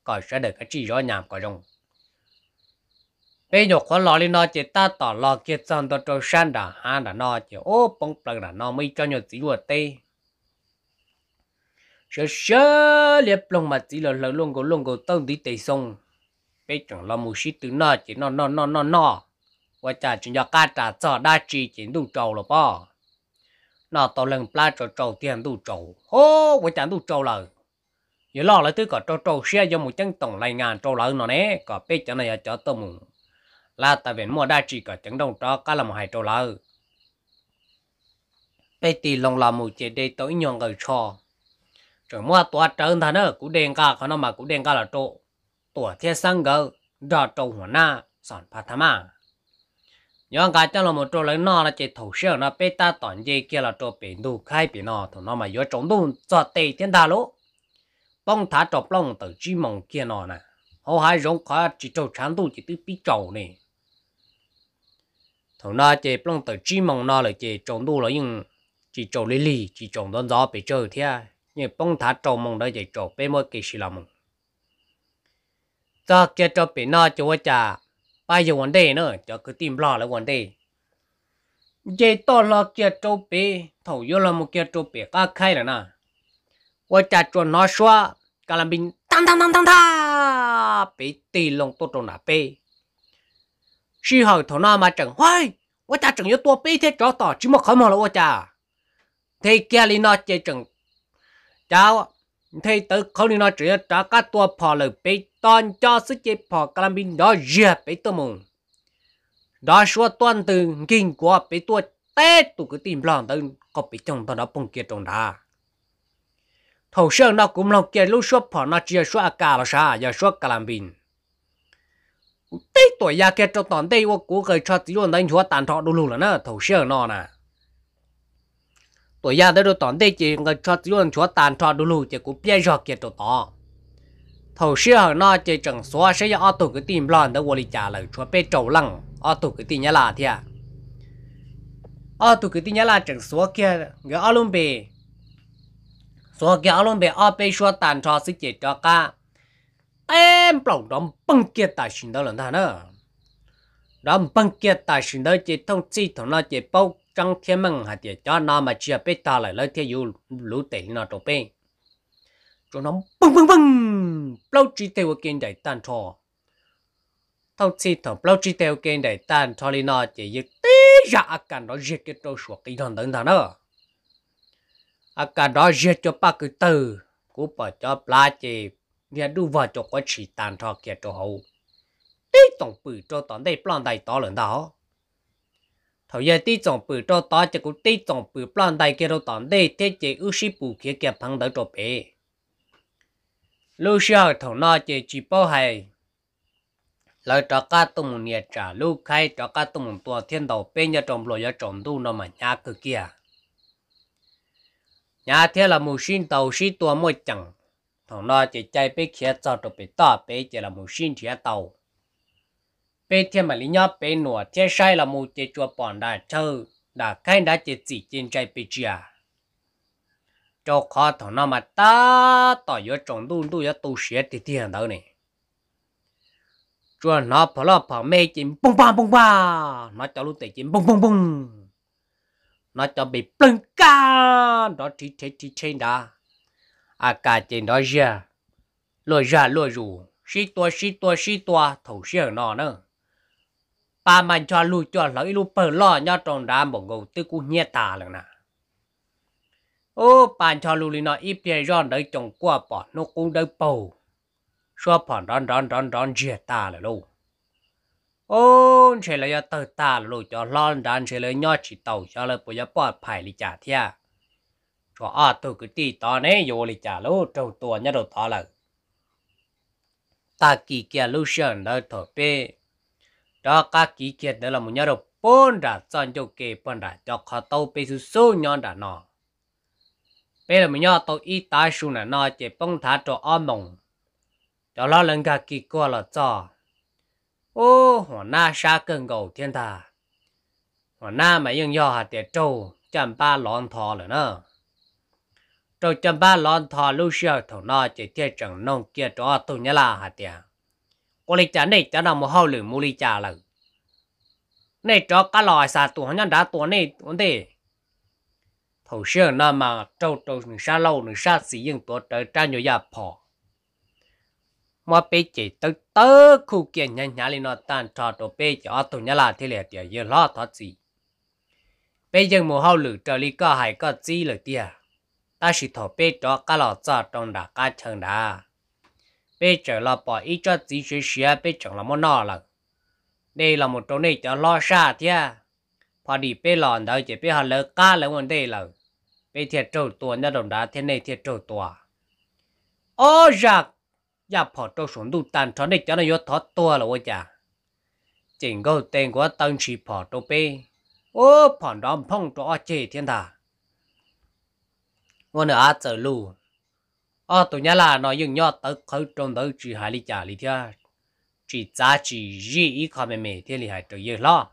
còn sẽ được cái chỉ rõ nhảm cái rong bé nhục khó lọ đi nọ chỉ ta tỏ lọ kia chọn tôi trâu san đã ha đã nọ chỉ ô bông bông đã nọ mới cho nhột gì vừa tê sơ sơ liệp lông mà chỉ là lông lông cổ lông cổ tông tí tây sông bé chẳng là mù sĩ từ nọ chỉ nọ nọ nọ nọ nọ ว่าจะจุนยากาจะจอได้จีจินดูโจหรอป้อ那到人不来做做点都做，哦，我讲都做了。有老了这个做做些有木正懂来眼做了呢呢，个别讲那也做到木。那特别莫大几个正懂做，干了么还做了。别提龙老木姐的都一样个错，怎么多整他呢？古典家可能嘛古典家了做，多天三个，多做活那算怕他嘛。nhưng cái cho là một chỗ lấy nó là chỉ thổ sơ nó bê ta tỏn chỉ kia là chỗ biển đủ khai biển nó thằng nào mà yếu chống đủ cho tây thiên đà lỗ bông thả chỗ lòng từ chi mong kia nó nè họ hai giống khó chỉ chỗ chán đủ chỉ tư bị trầu nè thằng nào chỉ lòng từ chi mong nó là chỉ chống đủ là nhưng chỉ chỗ lì lì chỉ chống đón gió bị chơi thế nhưng bông thả trầu mong đó chỉ chỗ bê môi kỳ sĩ làm mong cho kia chỗ biển nó chỗ chả bây giờ vấn đề nữa cho cứ tìm lo là vấn đề Giờ to lo kia trâu bé thầu vô là một kia trâu bé cá khay rồi nè và cha cho nó xóa cả làm bình tăng tăng tăng tăng ta bé tì lông tốt trong nà bé khi hỏi thầu nó mà chẳng hoài và cha chẳng nhớ tua bé thế cho tỏ chỉ một khó mà là và cha thế kia li nó chơi chẳng cháu thế tới không li nó chỉ cho cá tua phò lời bé toàn cho sức chế phò cầm binh đó dẹp bấy tôi mùng đó số toàn từ kinh của bấy tôi té tụ cái tìm lòng tới có bị trong tao đó bùng kia trong đá thầu sơn nó cũng lòng kia lúc số phò nó chia xua cả là sao giờ xua cam pin tê tuổi ya kia trong toàn tây của cố gây cho tí đánh chúa tàn thọ đủ lù là nó thầu sơn nó nè tuổi ya tới đâu toàn tây chỉ người cho tí đánh chúa tàn thọ đủ lù chỉ cố biết rõ kia trong toàn thầu xưa hở nó chơi chẳng xóa sẽ do auto cái tìm lòn đó vô lý trả lời chúa bê trầu lăng tổ cái tìm nhá là thế à tổ cái tìm nhá là chẳng xóa kia người alum bê xóa kia alum bê auto bê xóa tàn cho sức chế cho cả em bảo đóng băng kia tài sinh đó lần thà nữa đóng băng kia tài sinh đó chỉ thông chi thằng nó chỉ bao trăng thiên mừng hạt chỉ cho nó mà chia bê ta lại lấy theo lũ tệ nó trộn bê cho nó bung bung bung lâu chi tiêu kiện đại tan thọ thâu chi thọ lâu chi tiêu kiện đại tan thọ li nó chỉ như tí ra cần nó giết cái trâu suộc cái thằng tấn thằng đó à cần nó giết cho ba cái từ của bà cho ba chỉ nghe đu vào cho quá chỉ tan thọ kia cho hậu tí tổng bự cho tận đây plan đại to lớn đó thầu giờ tí tổng bự cho to chỉ có tí tổng bự plan đại kia đâu tận đây thế chỉ ưu sĩ bù kia kia phăng đỡ cho bé lưu sơ thầu nó chỉ chỉ bao hay lời cho cá tôm một nhiệt trả lưu khai cho cá tôm một tua thiên đầu bên nhà trồng lúa nhà trồng tu nó mà nhà cực kia nhà thế là mù xin tàu xí tua mỗi chẳng thằng nó chỉ chạy bé kia cho tụi bé to bé chỉ là mù xin chia tàu bé thiên mà lý nhá bé nọ thế sai là mù chỉ chua bọn đã chơi đã khai đã chỉ chỉ trên chạy bé chia cho khó thổ nó mà ta tỏ yếu trồng đu đun yếu tu sửa thì tiền đâu này cho nó phở lo phở mê chim bông bông bông ba nó cho luôn tệ chim bông bông bông nó cho bị plưng ca đó chỉ thế chỉ trên đó à cả trên đó ra lôi ra lôi rủ xí tua xí tua xí tua thầu xiềng nó nè. ba mà cho lùi cho lấy lùi phở lo nhau trồng đá một ngầu tư cú nhẹ tà lần nè ô bàn cho lù lì nó ít bia ròn đấy trồng qua bỏ nó cũng đấy bầu xóa bỏ đón đón đón đón chia ta là lù ô chỉ là tờ ta là lù cho lon đàn chỉ là nhỏ chỉ tàu cho là bây giờ bỏ phải đi trả thia cho à tôi cứ tì to này vô đi trả lù trâu tua nhớ đầu tao là ta kỳ kia lù sơn đó thở bê đó các kỳ kia đó là một nhá đầu bốn đã chọn cho kê bốn đã cho khó tàu bê su su nhon đã nọ bây giờ mình nhớ tôi ít ta số này nó chỉ bông thả cho ở mông cho lão lần cả kỳ qua là cho ô hoa na sa cơn gầu thiên tha hoa na mà yên nhớ hạt để trâu chăm ba lon thò rồi nè, trâu chăm ba lon thò lúc xưa thầu nó chỉ thiên chẳng nông kia cho tôi nhớ là hạt tiền cô lý trả này trả nào một hậu lử mua lý trả là này cho cá lòi xà tuần nhân đá tuần này vấn đề hầu xưa nó mà trâu trâu nửa xa lâu nửa xa xì yên tổ trở ra nhiều gia phò mà bây chỉ tới tớ khu kiện nhà nhà lên nó tan trò đồ bé cho tổ nhà là thế lệ tiệt giờ lo thoát gì bé giờ mùa hậu lử trở đi có hải có gì lử tiệt ta chỉ thọ bé cho cá lò cho trong đá cá chân đá bé trở là bỏ ít cho gì chơi xía bây chẳng là món nọ là đây là một chỗ này cho lo xa tiệt พอดีไปหลอนเดาจะไปหาเลิกก้าแล้ววันเดย์เลย bây thiệt trâu tua nhà đồng đá thế này thiệt trâu tua ô giặc nhà phò trâu xuống đủ tàn cho này cho nó vô thoát tua là ôi chà chỉnh câu tên của tân chỉ phò trâu bê ô phò đó phong cho chê thiên thà ngôn ở giờ lù ô tụi nhà là nó dùng nhọ tới khơi trong tới chỉ hai ly trà ly thia chỉ giá chỉ gì ít khó mềm mềm thiên lý hải trời dơ lo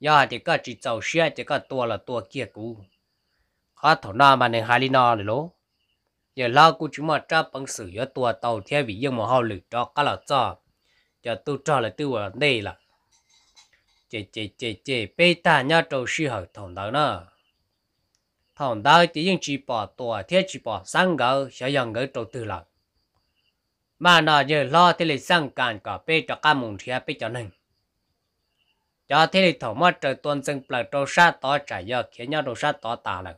giờ thì có chỉ giàu xe chỉ có tua là tua kia cũ khó thổ nọ mà nên hai lý nọ rồi lố giờ lo cô chúng mà cho bằng sử giữa tua tàu theo vị dân mà họ lử cho các là cho giờ tu cho là tu ở đây là chê chê chê chê bây ta nhau trâu sư hợp thổng đó nữa thằng đó chỉ những chỉ bỏ tua thiết chỉ bỏ sang gỡ sẽ dần gỡ trâu tư là mà nó giờ lo thì lấy sang càn cả bây cho cả mùng thia bây cho nâng cho thế thì thằng mất trời tuân dân bờ trâu sát tỏ trả giờ khiến nhau trâu sát tỏ tả lần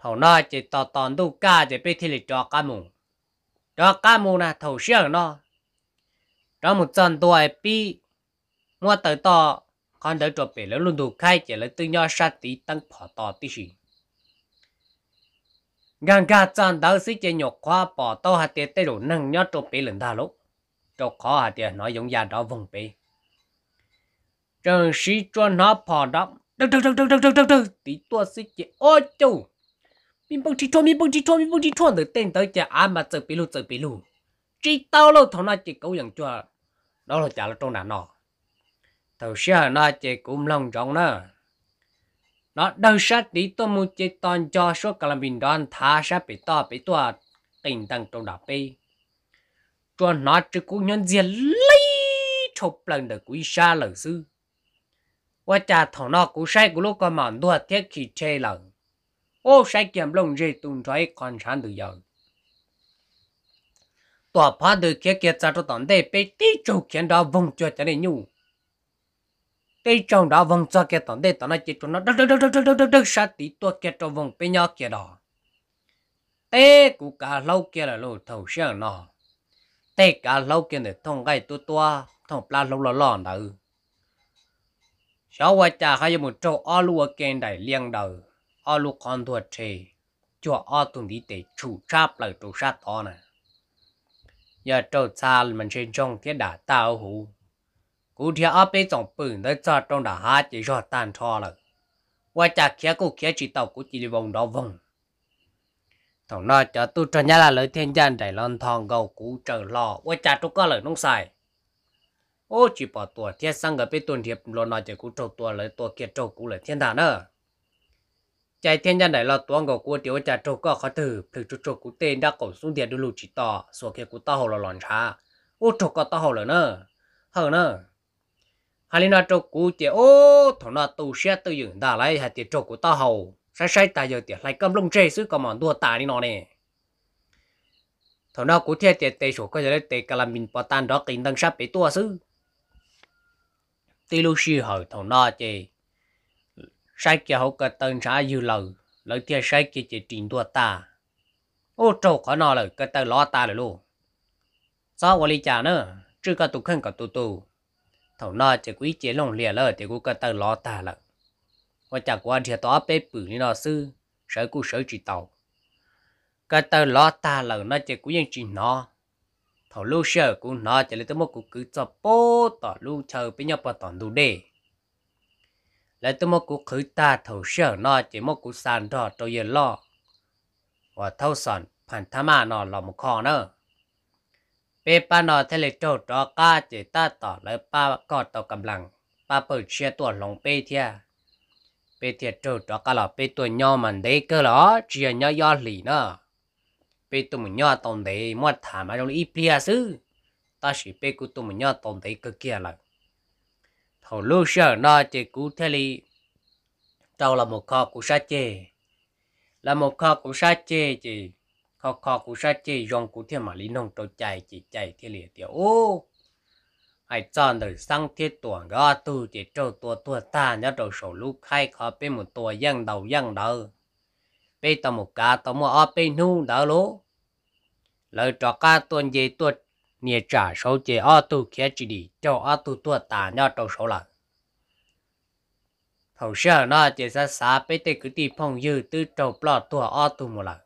thầu nó chỉ tò tòn tu ca chỉ biết thì lịch cho cá mù cho cá mù là thầu xiang nó cho một trận tuổi bị mua tới to con đỡ cho bể lớn luôn đủ khai chỉ lấy tự nhau sát tí tăng phỏ to tí gì ngang ga trận đấu sĩ chỉ nhọc khoa bỏ to hạt tiền tới đủ nâng nhau cho bể lớn đa lúc cho khó hạt tiền nói giống già đó vùng bể trường sĩ cho nó phỏ đó đừng đừng đừng đừng đừng đừng đừng tí tua sĩ chỉ ôi chú mình bông chỉ cho mình bông chỉ cho mình bông chỉ cho được tên tới chả à mà tự bị lù tự bị lù chỉ tao lâu thằng nó chỉ cố nhận cho đó là chả là trong nào nó thầu xe nó chỉ cũng lòng trong nó nó đâu sát đi tôi muốn chỉ toàn cho số cả làm bình đoan thả sát bị to bị to tình tăng trong đạp bi cho nó chỉ cũng nhân diện lấy chụp lần được quý xa lời sư qua trà thằng nó cũng sai của lúc con mòn đua thiết khi chơi lần ô sai kiếm lông rê tùng trái con sản từ giờ tòa phá từ kia kia cha cho tận đây bê tí chủ kiến đó vòng cho cho nên nhu tí trong đó vòng cho kia tận đây tận nó chỉ cho nó đứt đứt đứt đứt đứt đứt đứt sát tí tua kia cho vòng bên nhau kia đó tê cụ cả lâu kia là lô thầu sáng nó tê cả lâu kia để thông gai tua tua thông pla lâu lò lò nữa sau qua cha hay một chỗ o lúa kênh đại liêng đầu ở lúc con tuổi trẻ, cho ở tuần đi để chủ cháp lại chủ sát to nè giờ trâu xa mình sẽ trong cái đá tao hủ cú thì ở bên dòng bừng tới cho trong đã hát chỉ cho tan cho là qua chả kia cú kia chỉ tàu cú chỉ vòng đó vòng thằng nó cho tôi cho nhà là lời thiên gian để lon thòng gầu cú trở lò qua chả tu có lời nông xài ô chỉ bỏ tuổi thiên sang gặp bên tuần thiệp lo nói chỉ cú trâu tuổi lời tuổi kia trâu cú lời thiên đàn nữa chạy thiên nhân này là tuang của cô tiểu cha trâu có khó thử thực chút trâu cú tên đã cổ xuống tiền đu lùi chỉ tỏ số kia cú tao hồ là lòn cha ô trâu có tao hồ là nơ hờ nơ hà linh nói trâu cú tiền ô thằng nó tu xe tự dựng đã lại hà tiền trâu cú tao hồ sai sai tại giờ tiền lại cầm lông chê xứ có mòn đua tà đi nó nè thằng nó cú thiệt tiền tê số có giờ đấy tê cả làm mình bỏ tan đó kinh đang sắp bị tua xứ tê lu xì hở thằng nó chơi sai kia hậu cái tên xã dư lầu lợi tia sai kia chỉ trình đua ta ô trâu khó nọ lời cái tên lo ta rồi luôn sao quản lý chả nữa chưa có tụ khăn cả tụ tụ thầu nọ chỉ quý chế lòng lìa lời thì cũng cái tên lo ta lận và chả quan thì tỏ bê bự như nó sư sợ cú sợ chỉ tàu cái tên lo ta lận nó chỉ quý nhân chỉ nó thầu lưu sợ cũng nó chỉ lấy tấm một cuộc cứ cho bố tỏ lưu chờ bên nhau bờ tỏ đủ đề แล้วตัวมกขคือตาเ่าเชื่อนอจีมกุสานดอตัวเย็นล่อว่าเท่าสอนผ่านธรรมานอนหลอมคอเนอเปปานอทะเลโจดอก้าเจตาต่อแล้วป้ากอดต่อกำลังป้าเปิดเชียตัวหลงเปเทียเปเทียโจดอกะหลอเปตัวย่อมันเด็กก็หลอเชียย่อย่อหลีเนอเปตัวมันย่อตรงเดยมอดถามมาตรงอีเปียซื้อตาสีเปกูตัวมันย่อตรงเดยก็เกียร์เลย hồ lô sở nó chỉ cú thế li tàu là một kho của sa chê là một kho của sa chê chỉ kho kho của sa chê dòng của thiên mà lý nông tàu chạy chỉ chạy thiên lìa tiểu ô ai chọn đời sang thiết tuần gõ tu chỉ trâu tua tua ta nhớ đầu sổ lúc khai khó bên một tua dân đầu dân đầu bên tàu một cá tàu một ở bên nu đỡ lố lời trò ca tuần gì tuột đi, 你这手机阿都开机的，叫阿都多打鸟都手了。头先那就是啥别的个地朋友都找不了多阿都么了。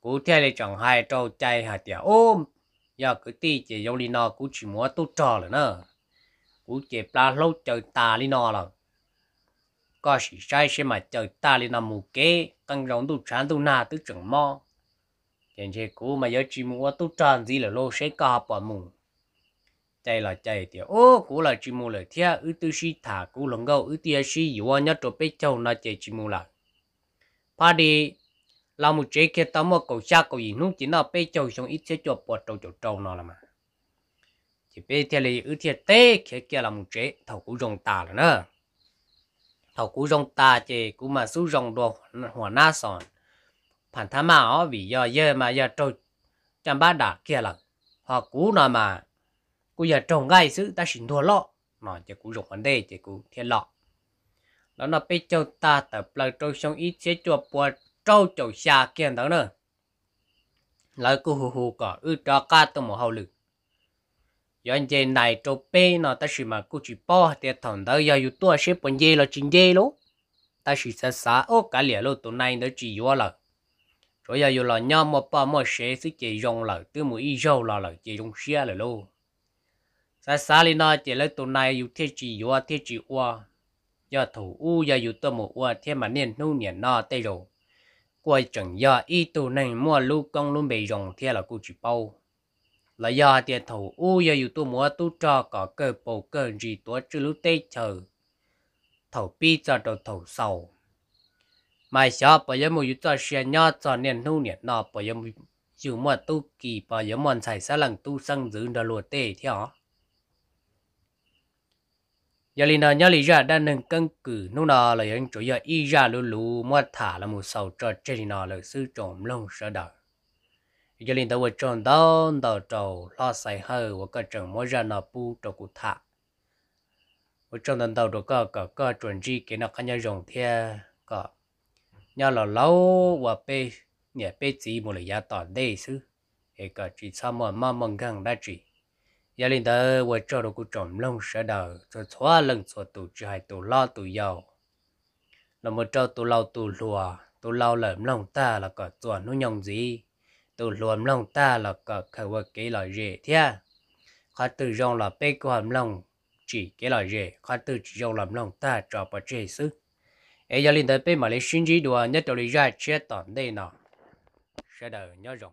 cụ thể là chẳng hai trâu chạy hạt tiền ôm giờ cứ ti chỉ giống đi nó cũng chỉ muốn tốt trò là nó cũng chỉ là lâu chờ ta đi nó là có sự sai sẽ mà chơi ta đi nó mù kế tăng rộng tu sản tu na tu chẳng mò chẳng chế cú mà giờ chỉ mua tu tràn gì là lô sẽ cả bỏ mù chạy là chạy thì ô cú là chỉ mua là thia ư tư si thả cú lồng gấu ư tia si yếu nhất rồi bây châu nó chạy chỉ mua là pa đi làm một chế kia tao mua cầu xa cầu gì nút chỉ nó bây châu xong ít sẽ cho bỏ trâu chỗ trâu nó là mà chỉ bây thia là ư thia tê kia kia làm một chế thầu cú rồng tà là nữa thầu cú rồng tà chế cú mà sú rồng đồ hòa na sòn phản tham mà vì giờ giờ mà giờ trâu chăm ba đã kia là họ cú nào mà cú giờ trồng gai sự ta xin thua lọ nó chỉ cú dùng vấn đề chỉ cú thiên lọ nó là bây giờ ta tập là trâu xong ít chế cho bùa trâu trâu xa kia đó nữa lời cú hù hù cả ư cho cá tôi một hậu lực giờ anh chị này trâu bê nó ta chỉ mà cú chỉ bỏ thì thằng đó giờ YouTube sẽ bận gì là chính gì luôn ta chỉ sẽ xả ô cả lẻ luôn tụi này nó chỉ vô là rồi giờ dù là nhau một ba mà xe sẽ chỉ dùng là từ một ít dầu là lại chỉ dùng xe là luôn sa sa lên nó chỉ lấy tuần này dù thiết chỉ dù thiết chỉ qua giờ thủ u giờ dù tôi một qua thế mà nên nu niệm nó tây rồi quay chẳng giờ ít tuần này mua lu công luôn bị dùng thế là cô chỉ bao là giờ tiền thủ u giờ dù tôi mua tu cho cả cơ bầu cơ gì tôi chưa lúc tây chờ thầu pi cho đầu thầu sầu mà xó bây giờ mùi cho xe nhỏ cho nên nụ nhiệt nọ bây giờ mùi dù mùa tu kỳ bây giờ mòn xảy xa lăng tu sang giữ đờ lùa tê thế hả giờ lì nọ nhớ lì ra đang nâng cân cử nụ nọ là những chỗ giờ y ra lù lù mùa thả là một sầu trò trên nọ là sư trộm lông sợ đời giờ lì tàu trộn đó tàu trầu lo xài hơ và cơ trộn mỗi ra nọ bu trộn cụ thả ở trong tàu đồ cơ cơ cơ chuẩn gì cái nó khá nhau rộng thế, cơ nhà lò lâu và bê nhà bê chỉ một là giá tòn đây chứ thì cả chỉ sao mà mà mong gần đã chỉ gia đình đó và cho đồ cũng trồng lông sẽ đào cho xóa lần xóa tụ chỉ hai tụ lo tụ giàu là một trâu tụ lâu tụ lùa tụ lâu lợm lòng ta là cả chuột nó nhông gì tụ luồm lòng ta là cả khẩu vật cái loại gì thế khá tự rong là bê của hầm lòng chỉ cái loại gì, khá tự chỉ rong làm lòng ta cho bà chế sức 哎，幺零的白马的甚至都啊，一条的热车挡内呢，得你要钟。